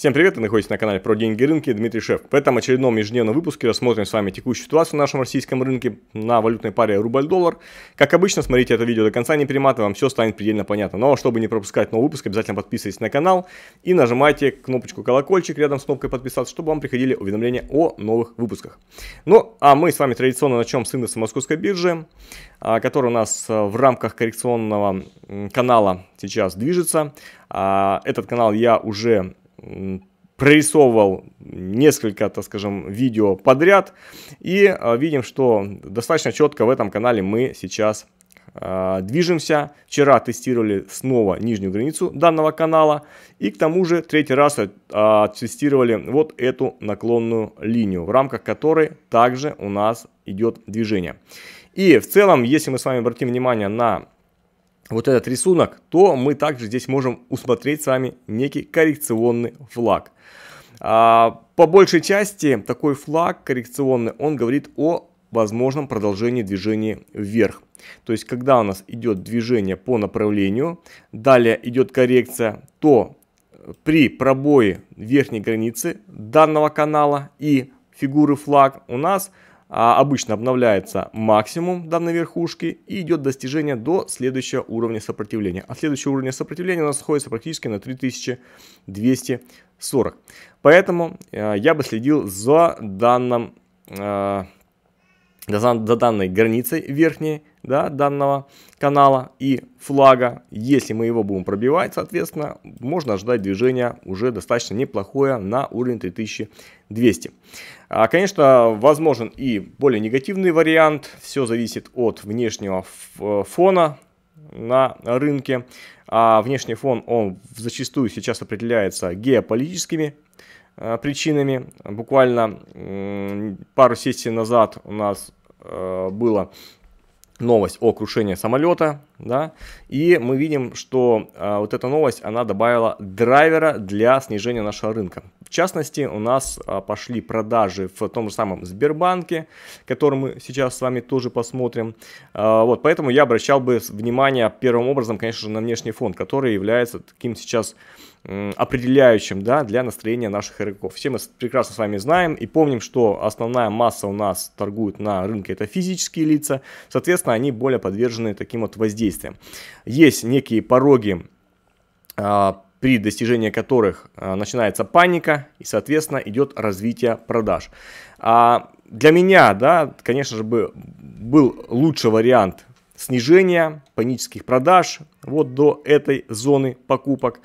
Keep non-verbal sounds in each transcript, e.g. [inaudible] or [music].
Всем привет, вы находитесь на канале про деньги и рынки, Дмитрий Шеф. В этом очередном ежедневном выпуске рассмотрим с вами текущую ситуацию на нашем российском рынке на валютной паре рубль-доллар. Как обычно, смотрите это видео до конца, не перематывая, вам все станет предельно понятно. Но чтобы не пропускать новый выпуск, обязательно подписывайтесь на канал и нажимайте кнопочку колокольчик рядом с кнопкой подписаться, чтобы вам приходили уведомления о новых выпусках. Ну, а мы с вами традиционно начнем с индекса московской биржи, а, который у нас а, в рамках коррекционного канала сейчас движется. А, этот канал я уже прорисовывал несколько, так скажем, видео подряд. И а, видим, что достаточно четко в этом канале мы сейчас а, движемся. Вчера тестировали снова нижнюю границу данного канала. И к тому же третий раз э, а, тестировали вот эту наклонную линию, в рамках которой также у нас идет движение. И в целом, если мы с вами обратим внимание на вот этот рисунок, то мы также здесь можем усмотреть с вами некий коррекционный флаг. А, по большей части такой флаг коррекционный, он говорит о возможном продолжении движения вверх. То есть, когда у нас идет движение по направлению, далее идет коррекция, то при пробое верхней границы данного канала и фигуры флаг у нас – а, обычно обновляется максимум данной верхушки и идет достижение до следующего уровня сопротивления. А следующего уровня сопротивления у нас находится практически на 3240. Поэтому э, я бы следил за данным... Э, за, за данной границей верхней да, данного канала и флага. Если мы его будем пробивать, соответственно, можно ожидать движения уже достаточно неплохое на уровень 3200. А, конечно, возможен и более негативный вариант. Все зависит от внешнего э, фона на рынке. А внешний фон, он зачастую сейчас определяется геополитическими э, причинами. Буквально пару сессий назад у нас э, было новость о крушении самолета, да, и мы видим, что э, вот эта новость, она добавила драйвера для снижения нашего рынка. В частности, у нас э, пошли продажи в том же самом Сбербанке, который мы сейчас с вами тоже посмотрим. Э, вот, поэтому я обращал бы внимание первым образом, конечно же, на внешний фонд, который является таким сейчас э, определяющим да, для настроения наших игроков. Все мы прекрасно с вами знаем и помним, что основная масса у нас торгует на рынке это физические лица, соответственно, они более подвержены таким вот воздействиям. Есть некие пороги а, при достижении которых а, начинается паника и, соответственно, идет развитие продаж. А для меня, да, конечно же, был лучший вариант снижения панических продаж вот до этой зоны покупок.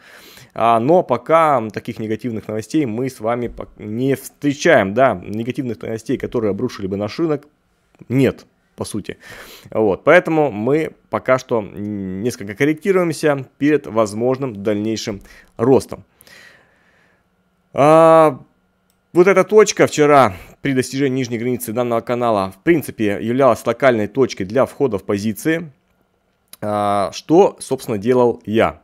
А, но пока таких негативных новостей мы с вами не встречаем, да, негативных новостей, которые обрушили бы наш рынок, нет, по сути. Вот, поэтому мы пока что несколько корректируемся перед возможным дальнейшим ростом. А, вот эта точка вчера при достижении нижней границы данного канала, в принципе, являлась локальной точкой для входа в позиции, а, что, собственно, делал я.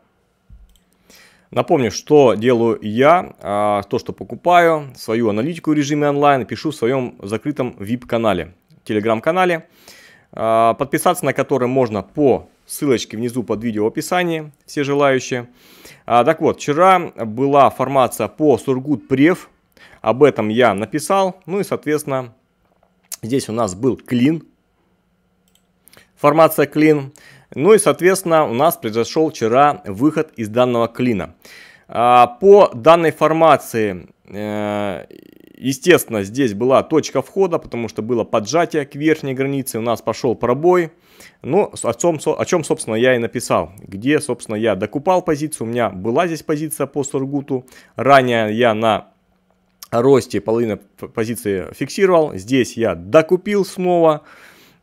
Напомню, что делаю я, а, то, что покупаю, свою аналитику в режиме онлайн пишу в своем закрытом VIP-канале, телеграм-канале, а, подписаться на который можно по ссылочке внизу под видео в описании, все желающие. А, так вот, вчера была формация по Сургут Прев, об этом я написал, ну и, соответственно, здесь у нас был клин, формация клин. Ну и, соответственно, у нас произошел вчера выход из данного клина. А, по данной формации, э, естественно, здесь была точка входа, потому что было поджатие к верхней границе, у нас пошел пробой. Ну, о чем, о чем, собственно, я и написал. Где, собственно, я докупал позицию. У меня была здесь позиция по Сургуту. Ранее я на росте половина позиции фиксировал. Здесь я докупил Снова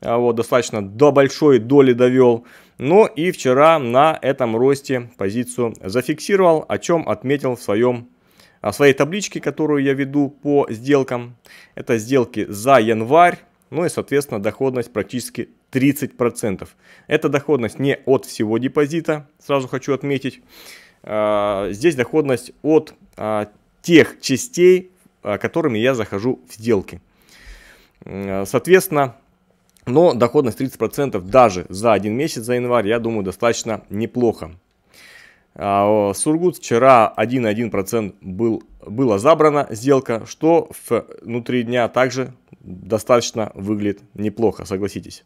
а, вот, достаточно до большой доли довел. Ну и вчера на этом росте позицию зафиксировал, о чем отметил в своем в своей табличке, которую я веду по сделкам. Это сделки за январь, ну и, соответственно, доходность практически 30%. Это доходность не от всего депозита, сразу хочу отметить. А, здесь доходность от а, тех частей, которыми я захожу в сделки. Соответственно, но доходность 30% даже за один месяц, за январь, я думаю, достаточно неплохо. А, Сургут вчера 1,1% был, было забрано сделка, что внутри дня также достаточно выглядит неплохо, согласитесь.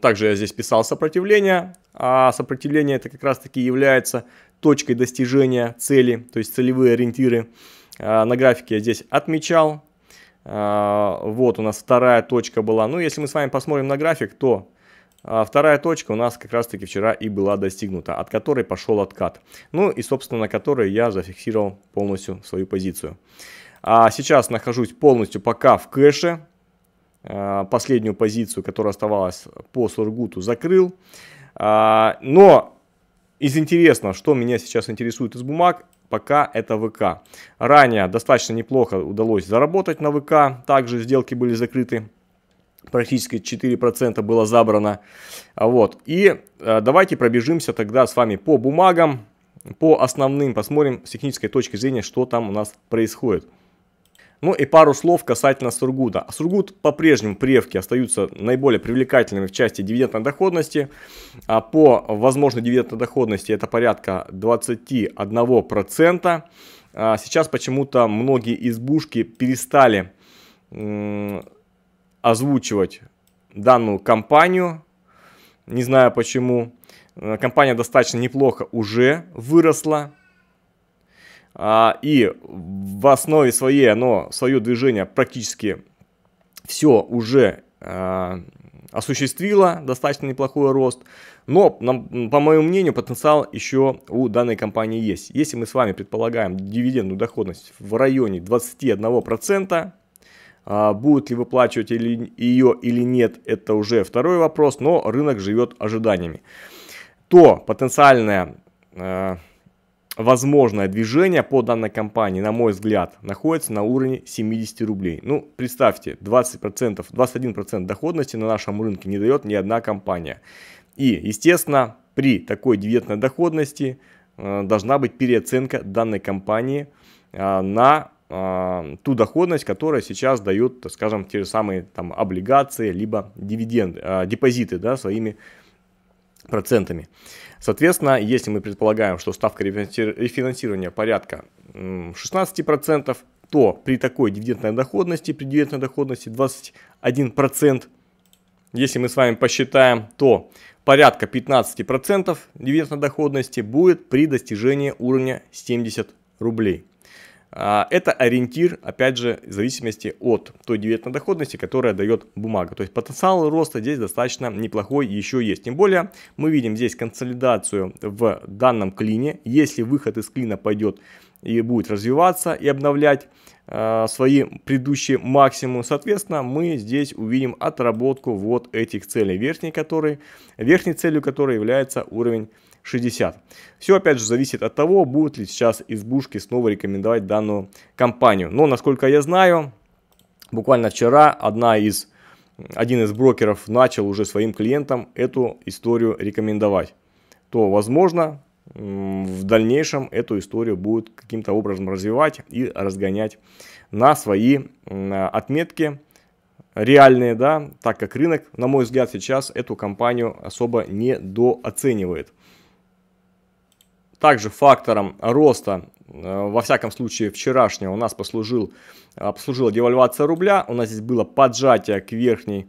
Также я здесь писал сопротивление, а сопротивление это как раз таки является точкой достижения цели, то есть целевые ориентиры а, на графике я здесь отмечал. А, вот у нас вторая точка была. Ну, если мы с вами посмотрим на график, то а, вторая точка у нас как раз-таки вчера и была достигнута, от которой пошел откат. Ну и, собственно, на которой я зафиксировал полностью свою позицию. А сейчас нахожусь полностью пока в кэше. А, последнюю позицию, которая оставалась по Сургуту, закрыл. Но из интересного, что меня сейчас интересует из бумаг, пока это ВК. Ранее достаточно неплохо удалось заработать на ВК, также сделки были закрыты практически 4% было забрано. А вот. И э, давайте пробежимся тогда с вами по бумагам, по основным, посмотрим с технической точки зрения, что там у нас происходит. Ну и пару слов касательно Сургута. Сургут по-прежнему превки остаются наиболее привлекательными в части дивидендной доходности. А по возможной дивидендной доходности это порядка 21%. А сейчас почему-то многие избушки перестали озвучивать данную компанию. Не знаю почему. Э, компания достаточно неплохо уже выросла а, и в основе своей оно, свое движение практически все уже а, осуществило, достаточно неплохой рост. Но, по моему мнению, потенциал еще у данной компании есть. Если мы с вами предполагаем дивидендную доходность в районе 21%, а, Будут ли выплачивать или, ее или нет, это уже второй вопрос, но рынок живет ожиданиями. То потенциальная возможное движение по данной компании, на мой взгляд, находится на уровне 70 рублей. Ну, представьте, 20%, 21% доходности на нашем рынке не дает ни одна компания. И, естественно, при такой диетной доходности э, должна быть переоценка данной компании э, на э, ту доходность, которая сейчас дает, скажем, те же самые там облигации, либо дивиденды, э, депозиты, да, своими процентами. Соответственно, если мы предполагаем, что ставка рефинансирования порядка 16%, то при такой дивидендной доходности, при дивидендной доходности 21%, если мы с вами посчитаем, то порядка 15% дивидендной доходности будет при достижении уровня 70 рублей. А, это ориентир, опять же, в зависимости от той дивидендной доходности, которая дает бумага. То есть потенциал роста здесь достаточно неплохой еще есть. Тем более мы видим здесь консолидацию в данном клине. Если выход из клина пойдет и будет развиваться и обновлять э, свои предыдущие максимумы. Соответственно, мы здесь увидим отработку вот этих целей, верхней, которой, верхней целью которой является уровень 60. Все, опять же, зависит от того, будут ли сейчас избушки снова рекомендовать данную компанию. Но, насколько я знаю, буквально вчера одна из, один из брокеров начал уже своим клиентам эту историю рекомендовать. То, возможно, в дальнейшем эту историю будут каким-то образом развивать и разгонять на свои отметки реальные, да, так как рынок, на мой взгляд, сейчас эту компанию особо не дооценивает. Также фактором роста, э, во всяком случае вчерашнего, у нас послужил, э, послужила девальвация рубля. У нас здесь было поджатие к верхней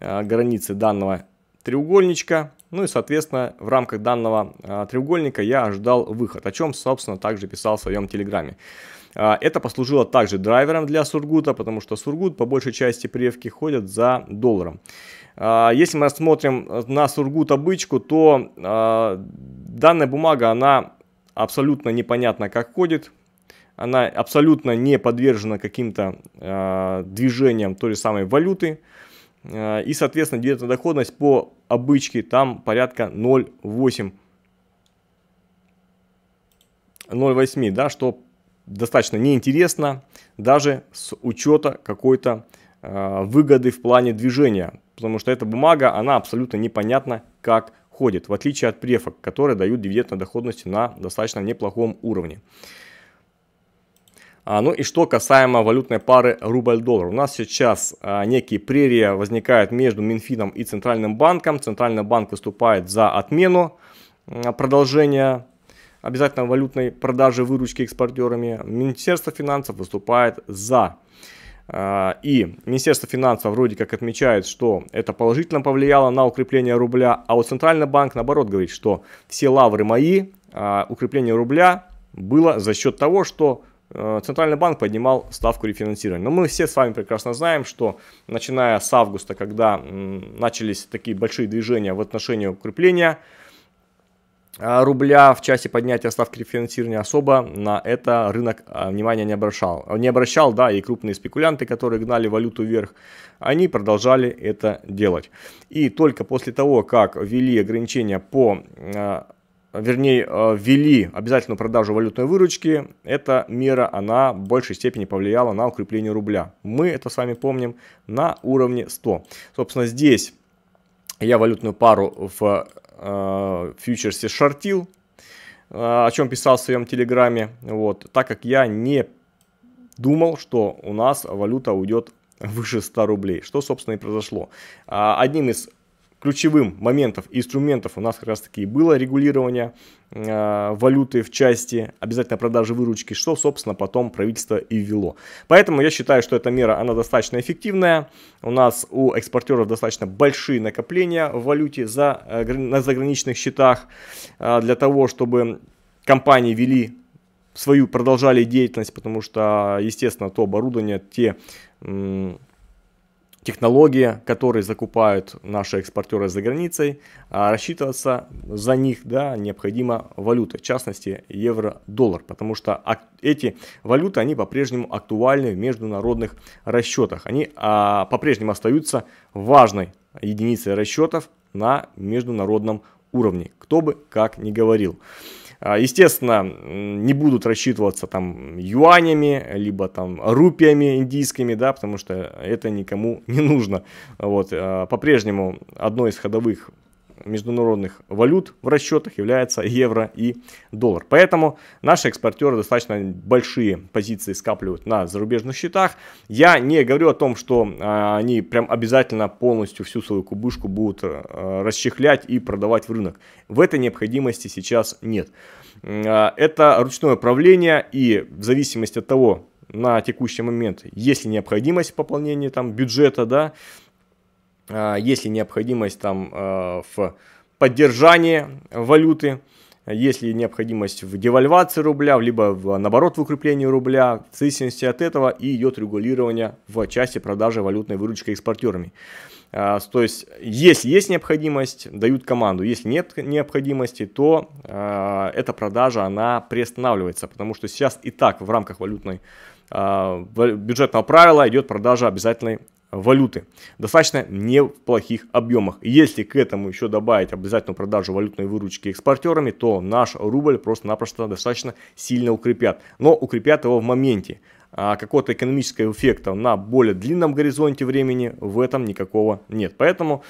э, границе данного треугольничка. Ну и, соответственно, в рамках данного треугольника я ожидал выход, о чем, собственно, также писал в своем телеграме. это послужило также драйвером для Сургута, потому что Сургут по большей части привки ходят за долларом. А, если мы рассмотрим э, на Сургут-обычку, то а, данная бумага, она абсолютно непонятно как ходит, она абсолютно не подвержена каким-то а, движениям той же самой валюты. и, соответственно, дивидендная доходность по обычке там порядка 0,8. 0,8, да, что достаточно неинтересно даже с учета какой-то э, выгоды в плане движения потому что эта бумага, она абсолютно непонятна, как ходит, в отличие от префок, которые дают дивидендную доходности на достаточно неплохом уровне. А, ну и что касаемо валютной пары рубль-доллар. У нас сейчас а, некие прерия возникают между Минфином и Центральным банком. Центральный банк выступает за отмену а, продолжения обязательно валютной продажи выручки экспортерами. Министерство финансов выступает за а, и Министерство финансов вроде как отмечает, что это положительно повлияло на укрепление рубля, а вот Центральный банк наоборот говорит, что все лавры мои, а, укрепление рубля было за счет того, что э, Центральный банк поднимал ставку рефинансирования. Но мы все с вами прекрасно знаем, что начиная с августа, когда начались такие большие движения в отношении укрепления а, рубля в часе поднятия ставки рефинансирования особо на это рынок а, внимания не обращал. А, не обращал, да, и крупные спекулянты, которые гнали валюту вверх, они продолжали это делать. И только после того, как ввели ограничения по вернее, ввели обязательную продажу валютной выручки, эта мера, она в большей степени повлияла на укрепление рубля. Мы это с вами помним на уровне 100. Собственно, здесь я валютную пару в в э, фьючерсе шортил, э, о чем писал в своем телеграме, вот, так как я не думал, что у нас валюта уйдет выше 100 рублей, что, собственно, и произошло. А, одним из ключевым моментов и инструментов у нас как раз таки было регулирование э, валюты в части обязательно продажи выручки, что, собственно, потом правительство и ввело. Поэтому я считаю, что эта мера, она достаточно эффективная. У нас у экспортеров достаточно большие накопления в валюте за, э, на заграничных счетах э, для того, чтобы компании вели свою, продолжали деятельность, потому что, естественно, то оборудование, те... Э, технологии, которые закупают наши экспортеры за границей, а рассчитываться за них да, необходима валюта, в частности евро-доллар, потому что эти валюты, они по-прежнему актуальны в международных расчетах, они а, по-прежнему остаются важной единицей расчетов на международном уровне, кто бы как ни говорил. А, естественно, не будут рассчитываться там юанями, либо там рупиями индийскими, да, потому что это никому [laughs] не нужно. Вот, а, по-прежнему одно из ходовых международных валют в расчетах является евро и доллар. Поэтому наши экспортеры достаточно большие позиции скапливают на зарубежных счетах. Я не говорю о том, что а, они прям обязательно полностью всю свою кубышку будут э, расчехлять и продавать в рынок. В этой необходимости сейчас нет. А, это ручное управление и в зависимости от того, на текущий момент, есть ли необходимость пополнения там, бюджета, да, а, есть ли необходимость там э, в поддержании валюты, есть ли необходимость в девальвации рубля, либо в, наоборот в укреплении рубля, в зависимости от этого и идет регулирование в части продажи валютной выручки экспортерами. А, то есть, если есть необходимость, дают команду. Если нет необходимости, то э, эта продажа, она приостанавливается, потому что сейчас и так в рамках валютной э, бюджетного правила идет продажа обязательной валюты. Достаточно не в плохих объемах. Если к этому еще добавить обязательную продажу валютной выручки экспортерами, то наш рубль просто-напросто достаточно сильно укрепят. Но укрепят его в моменте. А какого-то экономического эффекта на более длинном горизонте времени в этом никакого нет. Поэтому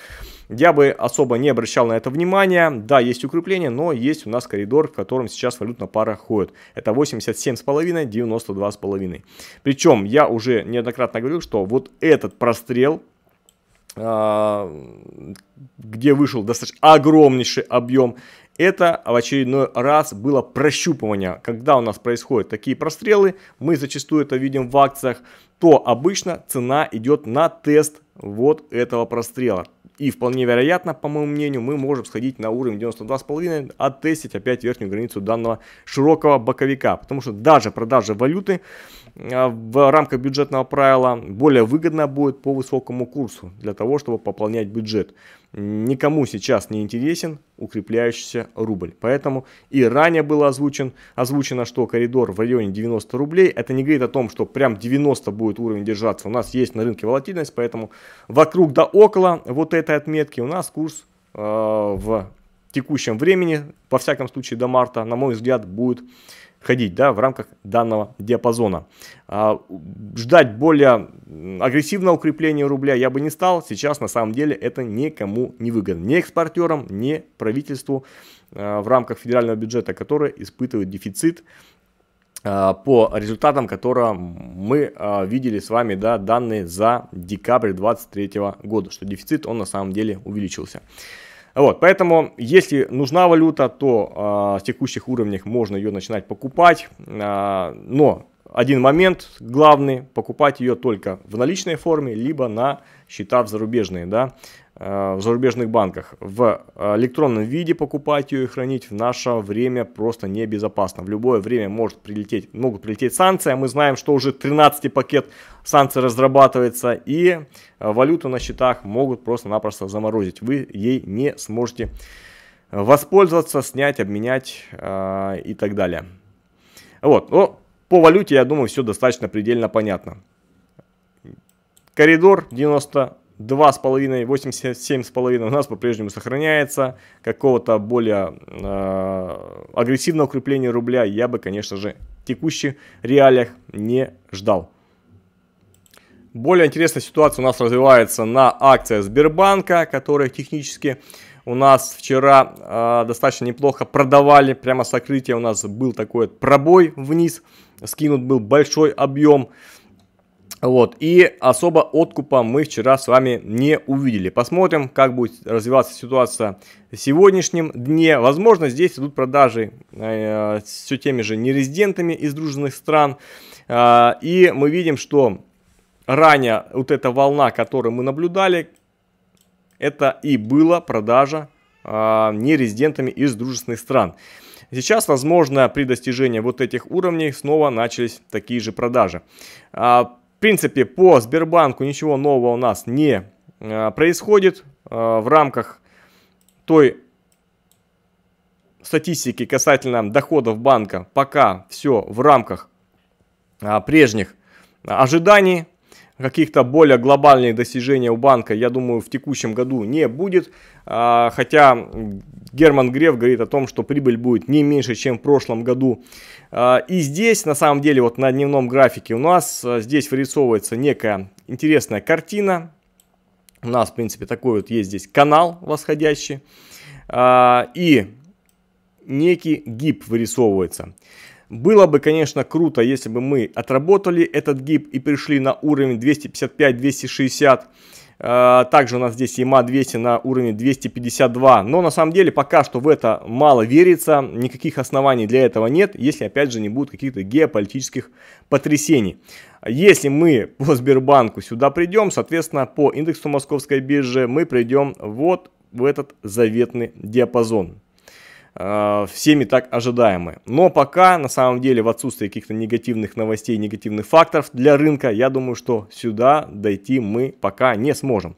я бы особо не обращал на это внимания. Да, есть укрепление, но есть у нас коридор, в котором сейчас валютная пара ходит. Это 87,5-92,5. Причем я уже неоднократно говорил, что вот этот прострел а, где вышел достаточно огромнейший объем это в очередной раз было прощупывание. Когда у нас происходят такие прострелы, мы зачастую это видим в акциях, то обычно цена идет на тест вот этого прострела. И вполне вероятно, по моему мнению, мы можем сходить на уровень 92,5, оттестить опять верхнюю границу данного широкого боковика. Потому что даже продажи валюты а, в рамках бюджетного правила более выгодно будет по высокому курсу для того, чтобы пополнять бюджет. Никому сейчас не интересен укрепляющийся рубль. Поэтому и ранее было озвучен, озвучено, что коридор в районе 90 рублей. Это не говорит о том, что прям 90 будет уровень держаться. У нас есть на рынке волатильность, поэтому вокруг да около вот этой отметки у нас курс э, в текущем времени, во всяком случае до марта, на мой взгляд, будет ходить да, в рамках данного диапазона. А, ждать более агрессивного укрепления рубля я бы не стал. Сейчас на самом деле это никому не выгодно. Ни экспортерам, ни правительству а, в рамках федерального бюджета, которые испытывают дефицит а, по результатам, которые мы видели с вами, да, данные за декабрь 2023 года, что дефицит, он на самом деле увеличился. Вот, поэтому, если нужна валюта, то э, а, с текущих уровнях можно ее начинать покупать. Э, но один момент главный, покупать ее только в наличной форме, либо на счета в зарубежные, да, Э, в зарубежных банках. В э, электронном виде покупать ее и хранить в наше время просто небезопасно. В любое время может прилететь, могут прилететь санкции. А мы знаем, что уже 13 пакет санкций разрабатывается. И э, валюту на счетах могут просто-напросто заморозить. Вы ей не сможете воспользоваться, снять, обменять и так далее. Вот, но по валюте, я думаю, все достаточно предельно понятно. Коридор 90 2,5, 87,5 у нас по-прежнему сохраняется. Какого-то более э, агрессивного укрепления рубля я бы, конечно же, в текущих реалиях не ждал. Более интересная ситуация у нас развивается на акциях Сбербанка, которые технически у нас вчера э, достаточно неплохо продавали. Прямо с открытия у нас был такой пробой вниз. Скинут был большой объем. Вот, и особо откупа мы вчера с вами не увидели. Посмотрим, как будет развиваться ситуация в сегодняшнем дне. Возможно, здесь идут продажи э, все теми же нерезидентами из дружных стран. Э, и мы видим, что ранее вот эта волна, которую мы наблюдали, это и была продажа э, нерезидентами из дружественных стран. Сейчас, возможно, при достижении вот этих уровней снова начались такие же продажи. А в принципе, по Сбербанку ничего нового у нас не э, происходит э, в рамках той статистики касательно доходов банка. Пока все в рамках а, прежних э, ожиданий каких-то более глобальных достижений у банка, я думаю, в текущем году не будет. А, хотя Герман Греф говорит о том, что прибыль будет не меньше, чем в прошлом году. А, и здесь, на самом деле, вот на дневном графике у нас а, здесь вырисовывается некая интересная картина. У нас, в принципе, такой вот есть здесь канал восходящий. И некий гиб вырисовывается. Было бы, конечно, круто, если бы мы отработали этот гиб и пришли на уровень 255-260. А, также у нас здесь EMA 200 на уровне 252. Но на самом деле пока что в это мало верится. Никаких оснований для этого нет, если опять же не будет каких-то геополитических потрясений. Если мы по Сбербанку сюда придем, соответственно, по индексу московской биржи мы придем вот в этот заветный диапазон. Э, всеми так ожидаемые, Но пока, на самом деле, в отсутствии каких-то негативных новостей, негативных факторов для рынка, я думаю, что сюда дойти мы пока не сможем.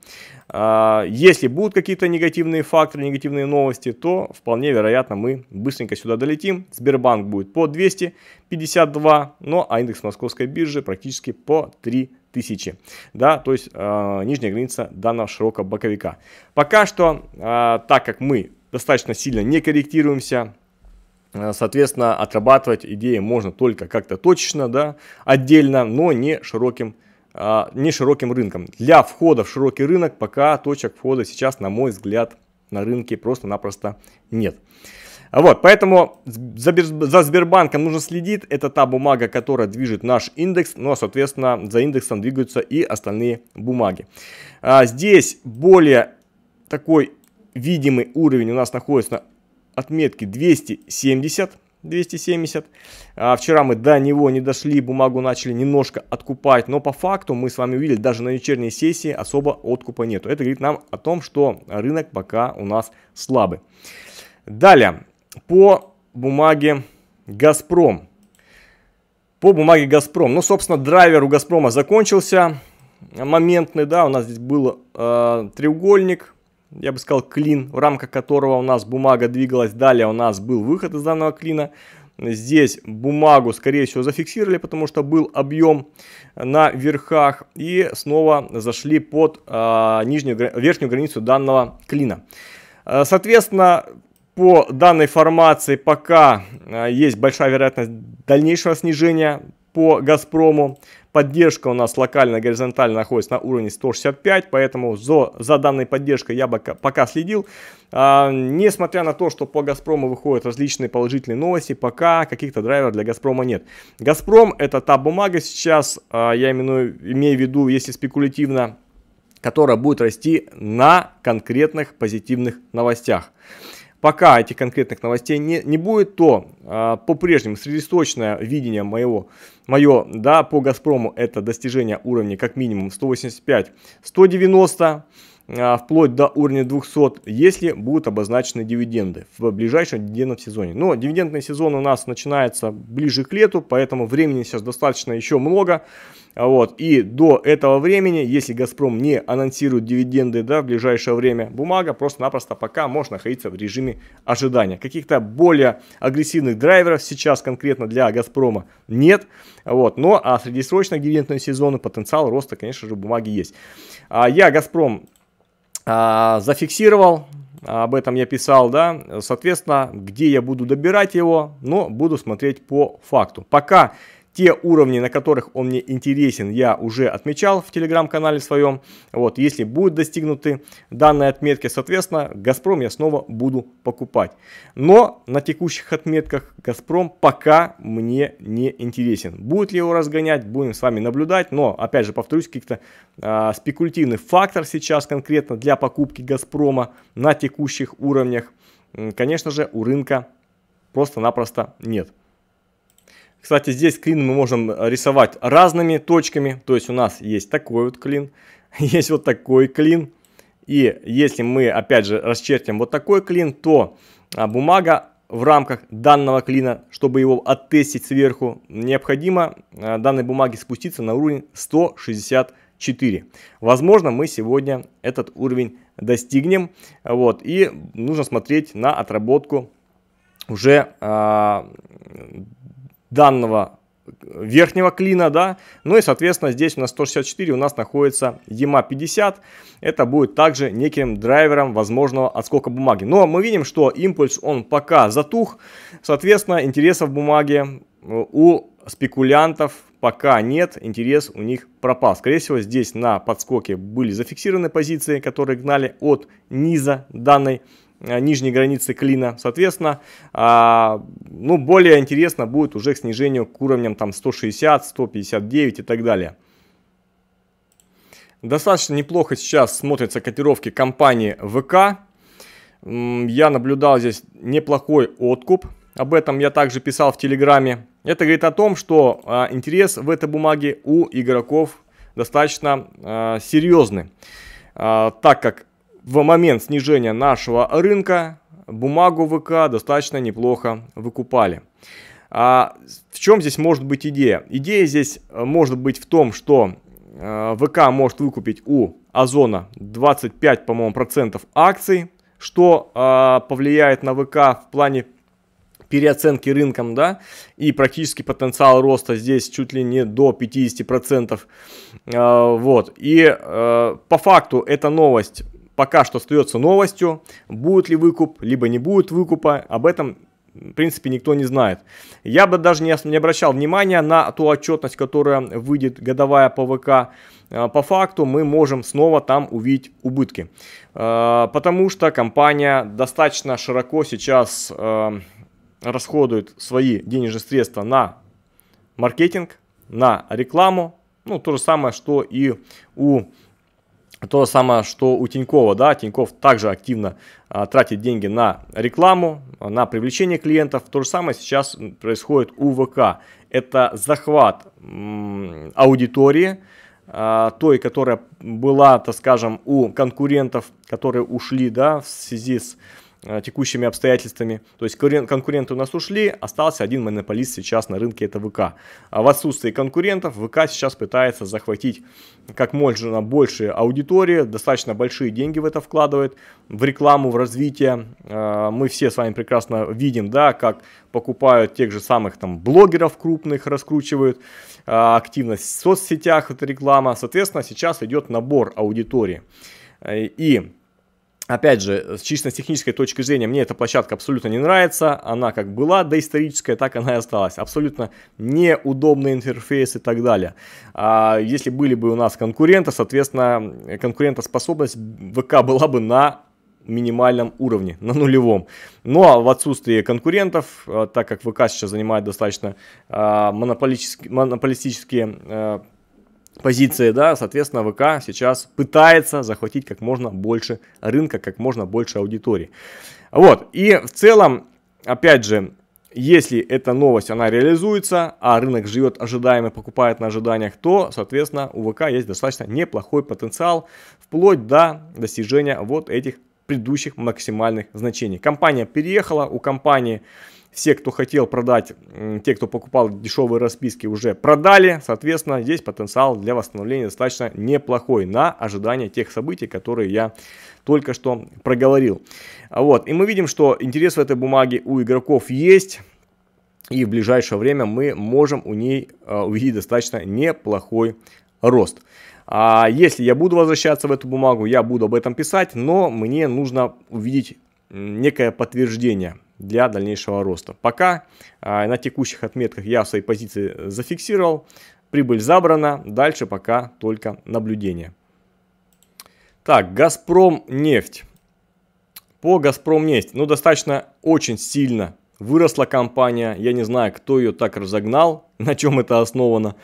Э, если будут какие-то негативные факторы, негативные новости, то вполне вероятно мы быстренько сюда долетим. Сбербанк будет по 252, но ну, а индекс московской биржи практически по 3 тысячи, да, то есть э, нижняя граница данного широкого боковика. Пока что, э, так как мы достаточно сильно не корректируемся. Э, соответственно, отрабатывать идеи можно только как-то точечно, да, отдельно, но не широким а, не широким рынком. Для входа в широкий рынок пока точек входа сейчас, на мой взгляд, на рынке просто-напросто нет. Вот, поэтому за, Сбербанком нужно следить. Это та бумага, которая движет наш индекс. Ну, а, соответственно, за индексом двигаются и остальные бумаги. А, здесь более такой видимый уровень у нас находится на отметке 270. 270. А, вчера мы до него не дошли, бумагу начали немножко откупать, но по факту мы с вами увидели, даже на вечерней сессии особо откупа нету. Это говорит нам о том, что рынок пока у нас слабый. Далее, по бумаге «Газпром». По бумаге «Газпром». Ну, собственно, драйвер у «Газпрома» закончился моментный, да, у нас здесь был э, треугольник, я бы сказал, клин, в рамках которого у нас бумага двигалась. Далее у нас был выход из данного клина. Здесь бумагу, скорее всего, зафиксировали, потому что был объем на верхах. И снова зашли под э, нижнюю, верхнюю границу данного клина. А, соответственно, по данной формации пока а, есть большая вероятность дальнейшего снижения по «Газпрому». Поддержка у нас локально, горизонтально находится на уровне 165, поэтому за, за данной поддержкой я пока, пока следил. А, несмотря на то, что по «Газпрому» выходят различные положительные новости, пока каких-то драйверов для «Газпрома» нет. «Газпром» — это та бумага сейчас, а, я имею, имею в виду, если спекулятивно, которая будет расти на конкретных позитивных новостях пока этих конкретных новостей не, не будет, то э, по-прежнему среднесрочное видение моего, мое да, по «Газпрому» это достижение уровня как минимум 185-190 э, а, вплоть до уровня 200, если будут обозначены дивиденды в ближайшем дивидендном сезоне. Но дивидендный сезон у нас начинается ближе к лету, поэтому времени сейчас достаточно еще много. А вот. И до этого времени, если «Газпром» не анонсирует дивиденды да, в ближайшее время, бумага просто-напросто пока может находиться в режиме ожидания. Каких-то более агрессивных драйверов сейчас конкретно для «Газпрома» нет. Вот. Но а среднесрочно дивидендные сезоны потенциал роста, конечно же, бумаги есть. А я «Газпром» а, зафиксировал, а, об этом я писал, да, соответственно, где я буду добирать его, но буду смотреть по факту. Пока те уровни, на которых он мне интересен, я уже отмечал в телеграм-канале своем. Вот, если будут достигнуты данные отметки, соответственно, Газпром я снова буду покупать. Но на текущих отметках Газпром пока мне не интересен. Будет ли его разгонять, будем с вами наблюдать. Но, опять же, повторюсь, каких-то э, а, спекулятивный фактор сейчас конкретно для покупки Газпрома на текущих уровнях, конечно же, у рынка просто-напросто нет. Кстати, здесь клин мы можем э, рисовать разными точками. То есть у нас есть такой вот клин, [laughs] есть вот такой клин. И если мы, опять же, расчертим вот такой клин, то а, бумага в рамках данного клина, чтобы его оттестить сверху, необходимо э, данной бумаге спуститься на уровень 164. Возможно, мы сегодня этот уровень достигнем. Вот, и нужно смотреть на отработку уже а, данного э, верхнего клина, да. Ну и, соответственно, здесь у нас 164 у нас находится EMA 50. Это будет также неким драйвером возможного отскока бумаги. Но мы видим, что импульс он пока затух. Соответственно, интереса в бумаге э, у спекулянтов пока нет, интерес у них пропал. Скорее всего, здесь на подскоке были зафиксированы позиции, которые гнали от низа данной Э, нижней границы клина. Соответственно, а, ну, более интересно будет уже к снижению к уровням там 160, 159 и так далее. Достаточно неплохо сейчас смотрятся котировки компании ВК. Я наблюдал здесь неплохой откуп. Об этом я также писал в Телеграме. Это говорит о том, что а, интерес в этой бумаге у игроков достаточно а, серьезный. Так как в момент снижения нашего рынка бумагу ВК достаточно неплохо выкупали. А в чем здесь может быть идея? Идея здесь э, может быть в том, что э, ВК может выкупить у Озона 25, по-моему, процентов акций, что э, повлияет на ВК в плане переоценки рынком, да, и практически потенциал роста здесь чуть ли не до 50%, э, вот, и по факту эта новость пока что остается новостью, будет ли выкуп, либо не будет выкупа, об этом в принципе, никто не знает. Я бы даже не, обращал внимания на ту отчетность, которая выйдет годовая по ВК. А, по факту мы можем снова там увидеть убытки. А, потому что компания достаточно широко сейчас а, расходует свои денежные средства на маркетинг, на рекламу. Ну, то же самое, что и у то же самое, что у Тинькова, да, Тиньков также активно а, тратит деньги на рекламу, на привлечение клиентов. То же самое сейчас происходит у ВК. Это захват м, аудитории, а, той, которая была, так скажем, у конкурентов, которые ушли, да, в связи с Э, текущими обстоятельствами. То есть конкуренты у нас ушли, остался один монополист сейчас на рынке, это ВК. А в отсутствии конкурентов ВК сейчас пытается захватить как можно больше аудитории, достаточно большие деньги в это вкладывает, в рекламу, в развитие. Э, мы все с вами прекрасно видим, да, как покупают тех же самых там блогеров крупных, раскручивают э, активность в соцсетях, это реклама. Соответственно, сейчас идет набор аудитории. И Опять же, с чисто с технической точки зрения, мне эта площадка абсолютно не нравится. Она как была доисторическая, так она и осталась. Абсолютно неудобный интерфейс и так далее. А если были бы у нас конкуренты, соответственно, конкурентоспособность ВК была бы на минимальном уровне, на нулевом. Но ну, а в отсутствии конкурентов, э, так как ВК сейчас занимает достаточно э, монополистические э, позиции, да, соответственно, ВК сейчас пытается захватить как можно больше рынка, как можно больше аудитории. Вот, и в целом, опять же, если эта новость, она реализуется, а рынок живет ожидаемо, покупает на ожиданиях, то, соответственно, у ВК есть достаточно неплохой потенциал вплоть до достижения вот этих предыдущих максимальных значений. Компания переехала, у компании все, кто хотел продать, те, кто покупал дешевые расписки, уже продали. Соответственно, здесь потенциал для восстановления достаточно неплохой на ожидание тех событий, которые я только что проговорил. Вот. И мы видим, что интерес в этой бумаге у игроков есть. И в ближайшее время мы можем у ней э, увидеть достаточно неплохой рост. А если я буду возвращаться в эту бумагу, я буду об этом писать, но мне нужно увидеть некое подтверждение для дальнейшего роста. Пока а, на текущих отметках я свои позиции зафиксировал, прибыль забрана, дальше пока только наблюдение. Так, Газпром нефть. По Газпром нефть, ну достаточно очень сильно выросла компания, я не знаю, кто ее так разогнал, [laughs] на чем это основано.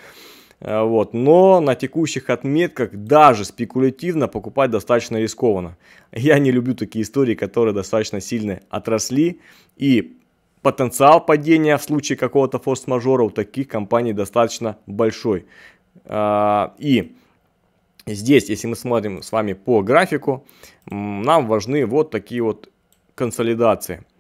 Э, вот. Но на текущих отметках даже спекулятивно покупать достаточно рискованно. Я не люблю такие истории, которые достаточно сильно отросли. И потенциал падения в случае какого-то форс-мажора у таких компаний достаточно большой. Э, и здесь, если мы смотрим с вами по графику, нам важны вот такие вот консолидации –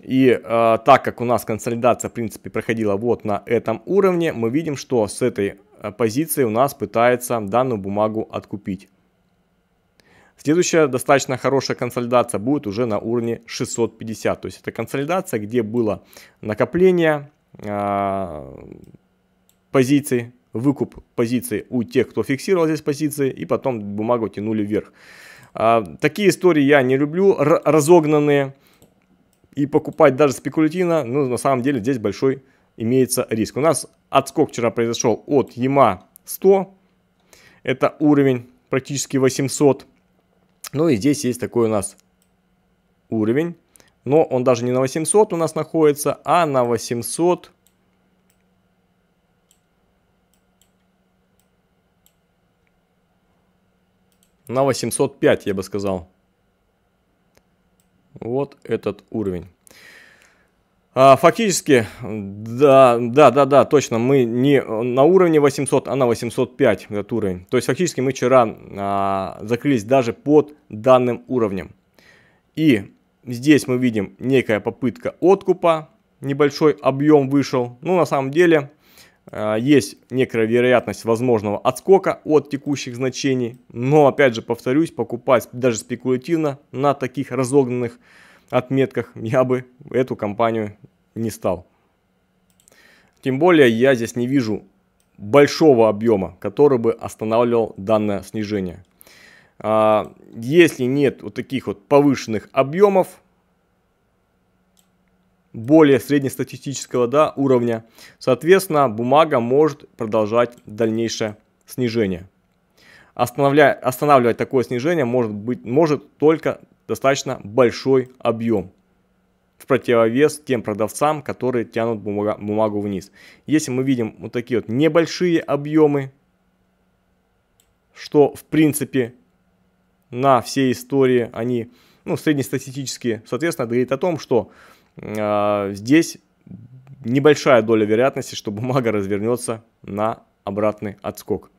и э, так как у нас консолидация, в принципе, проходила вот на этом уровне, мы видим, что с этой э, позиции у нас пытается данную бумагу откупить. Следующая достаточно хорошая консолидация будет уже на уровне 650. То есть это консолидация, где было накопление э, позиций, выкуп позиций у тех, кто фиксировал здесь позиции, и потом бумагу тянули вверх. Э, такие истории я не люблю, разогнанные и покупать даже спекулятивно, ну, на самом деле здесь большой имеется риск. У нас отскок вчера произошел от EMA 100, это уровень практически 800. Ну и здесь есть такой у нас уровень, но он даже не на 800 у нас находится, а на 800... на 805, я бы сказал. Вот этот уровень. А, фактически, да, да, да, да, точно, мы не на уровне 800, а на 805 этот уровень. То есть фактически мы вчера а, закрылись даже под данным уровнем. И здесь мы видим некая попытка откупа, небольшой объем вышел. Ну, на самом деле, а, есть некая вероятность возможного отскока от текущих значений. Но, опять же, повторюсь, покупать даже спекулятивно на таких разогнанных отметках я бы эту компанию не стал. Тем более я здесь не вижу большого объема, который бы останавливал данное снижение. А, если нет вот таких вот повышенных объемов, более среднестатистического да, уровня. Соответственно, бумага может продолжать дальнейшее снижение. Останавливать такое снижение может, быть, может только достаточно большой объем в противовес тем продавцам, которые тянут бумага, бумагу вниз. Если мы видим вот такие вот небольшие объемы, что в принципе на всей истории они ну, среднестатистические, соответственно, говорит о том, что а, здесь небольшая доля вероятности, что бумага развернется на обратный отскок.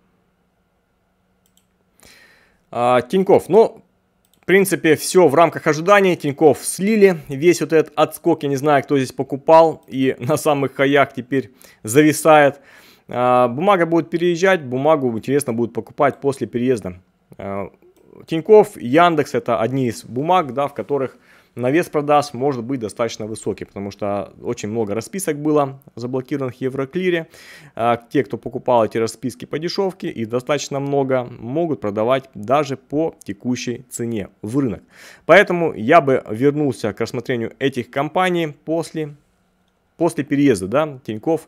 А, Тиньков, ну, в принципе, все в рамках ожиданий. Тиньков слили. Весь вот этот отскок, я не знаю, кто здесь покупал. И [laughs] на самых хаях теперь зависает. А, бумага будет переезжать, бумагу, интересно, будут покупать после переезда. Тиньков, Яндекс это одни из бумаг, да, в которых навес продаж может быть достаточно высокий, потому что очень много расписок было заблокированных в Евроклире. А те, кто покупал эти расписки по дешевке, и достаточно много, могут продавать даже по текущей цене в рынок. Поэтому я бы вернулся к рассмотрению этих компаний после, после переезда да, Тиньков.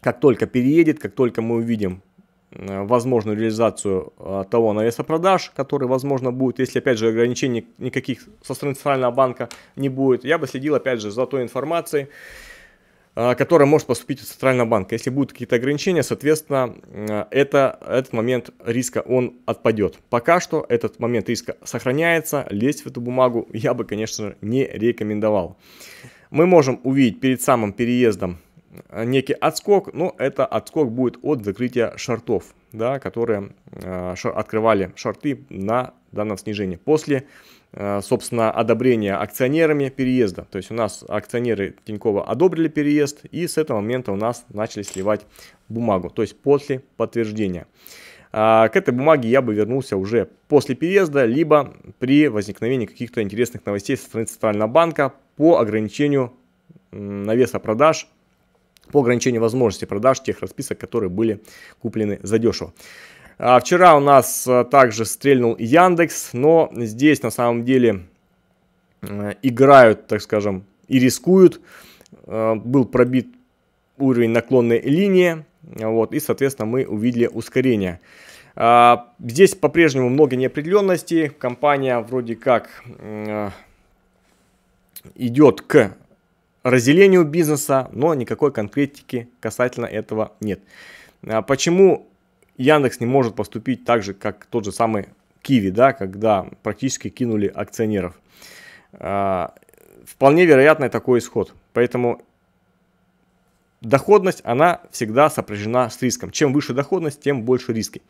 Как только переедет, как только мы увидим Э, возможную реализацию э, того навеса продаж, который, возможно, будет, если, опять же, ограничений никаких со стороны Центрального банка не будет. Я бы следил, опять же, за той информацией, э, которая может поступить из Центрального банка. Если будут какие-то ограничения, соответственно, это, этот момент риска, он отпадет. Пока что этот момент риска сохраняется, лезть в эту бумагу я бы, конечно, не рекомендовал. Мы можем увидеть перед самым переездом Э, некий отскок, но это отскок будет от закрытия шортов, да, которые э, шор, открывали шорты на данном снижении. После, э, собственно, одобрения акционерами переезда. То есть у нас акционеры Тинькова одобрили переезд и с этого момента у нас начали сливать бумагу, то есть после подтверждения. А, к этой бумаге я бы вернулся уже после переезда, либо при возникновении каких-то интересных новостей со стороны Центрального банка по ограничению навеса продаж по ограничению возможности продаж тех расписок, которые были куплены задешево. А вчера у нас э, также стрельнул Яндекс, но здесь на самом деле э, играют, так скажем, и рискуют. Э, был пробит уровень наклонной линии, вот, и, соответственно, мы увидели ускорение. А, здесь по-прежнему много неопределенностей. Компания вроде как идет к разделению бизнеса, но никакой конкретики касательно этого нет. А почему Яндекс не может поступить так же, как тот же самый Киви, да, когда практически кинули акционеров? А, вполне вероятный такой исход. Поэтому доходность, она всегда сопряжена с риском. Чем выше доходность, тем больше риски.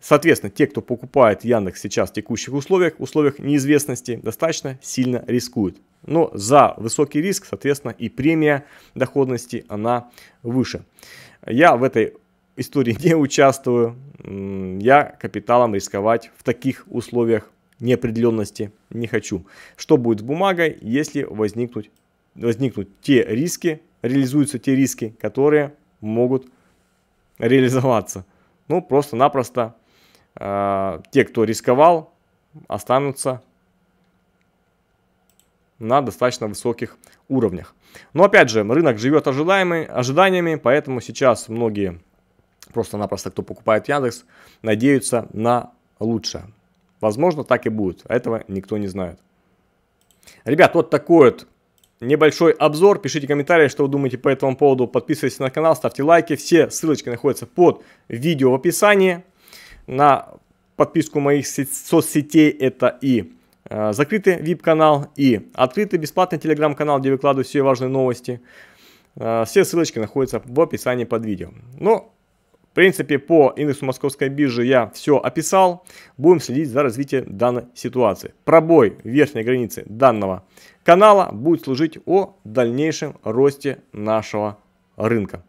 Соответственно, те, кто покупает Яндекс сейчас в текущих условиях, условиях неизвестности, достаточно сильно рискуют. Но за высокий риск, соответственно, и премия доходности, она выше. Я в этой истории [laughs] не участвую. Я капиталом рисковать в таких условиях неопределенности не хочу. Что будет с бумагой, если возникнут, возникнут те риски, реализуются те риски, которые могут реализоваться. Ну, просто-напросто э, те, кто рисковал, останутся на достаточно высоких уровнях. Но опять же, рынок живет ожидаемый, ожиданиями, поэтому сейчас многие, просто-напросто кто покупает Яндекс, надеются на лучшее. Возможно, так и будет. Этого никто не знает. Ребят, вот такой вот небольшой обзор. Пишите комментарии, что вы думаете по этому поводу. Подписывайтесь на канал, ставьте лайки. Все ссылочки находятся под видео в описании. На подписку моих соцсетей это и э, закрытый VIP-канал, и открытый бесплатный телеграм-канал, где выкладываю все важные новости. Э, все ссылочки находятся в описании под видео. Ну, в принципе, по индексу московской биржи я все описал. Будем следить за развитием данной ситуации. Пробой верхней границы данного канала будет служить о дальнейшем росте нашего рынка.